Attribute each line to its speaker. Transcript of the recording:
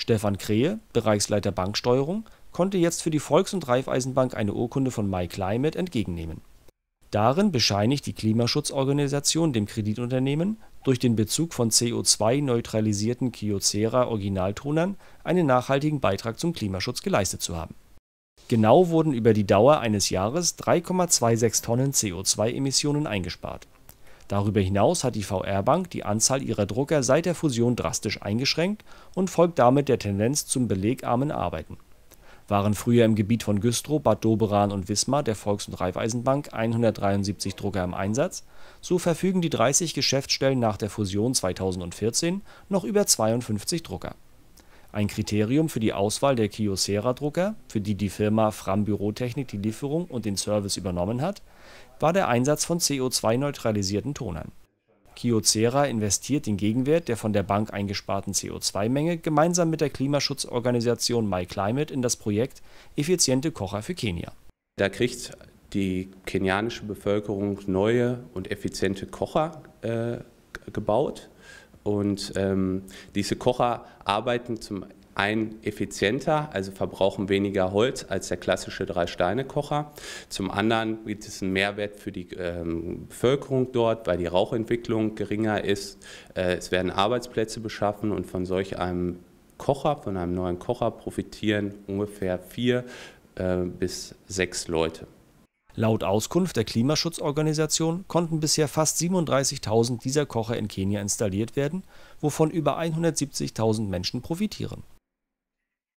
Speaker 1: Stefan Krähe, Bereichsleiter Banksteuerung, konnte jetzt für die Volks und Raiffeisenbank eine Urkunde von myClimate entgegennehmen. Darin bescheinigt die Klimaschutzorganisation dem Kreditunternehmen, durch den Bezug von CO2-neutralisierten Kyocera-Originaltonern einen nachhaltigen Beitrag zum Klimaschutz geleistet zu haben. Genau wurden über die Dauer eines Jahres 3,26 Tonnen CO2-Emissionen eingespart Darüber hinaus hat die VR-Bank die Anzahl ihrer Drucker seit der Fusion drastisch eingeschränkt und folgt damit der Tendenz zum belegarmen Arbeiten. Waren früher im Gebiet von Güstrow, Bad Doberan und Wismar der Volks und Raiffeisenbank 173 Drucker im Einsatz, so verfügen die 30 Geschäftsstellen nach der Fusion 2014 noch über 52 Drucker ein Kriterium für die Auswahl der Kyocera-Drucker, für die die Firma Fram Bürotechnik die Lieferung und den Service übernommen hat, war der Einsatz von CO2-neutralisierten Tonern. Kyocera investiert den Gegenwert der von der Bank eingesparten CO2-Menge gemeinsam mit der Klimaschutzorganisation MyClimate in das Projekt Effiziente Kocher für Kenia.
Speaker 2: Da kriegt die kenianische Bevölkerung neue und effiziente Kocher äh, gebaut und ähm, diese Kocher arbeiten zum einen effizienter, also verbrauchen weniger Holz als der klassische Drei-Steine-Kocher. Zum anderen gibt es einen Mehrwert für die ähm, Bevölkerung dort, weil die Rauchentwicklung geringer ist. Äh, es werden Arbeitsplätze beschaffen und von solch einem Kocher, von einem neuen Kocher profitieren ungefähr vier äh, bis sechs Leute.
Speaker 1: Laut Auskunft der Klimaschutzorganisation konnten bisher fast 37.000 dieser Kocher in Kenia installiert werden, wovon über 170.000 Menschen profitieren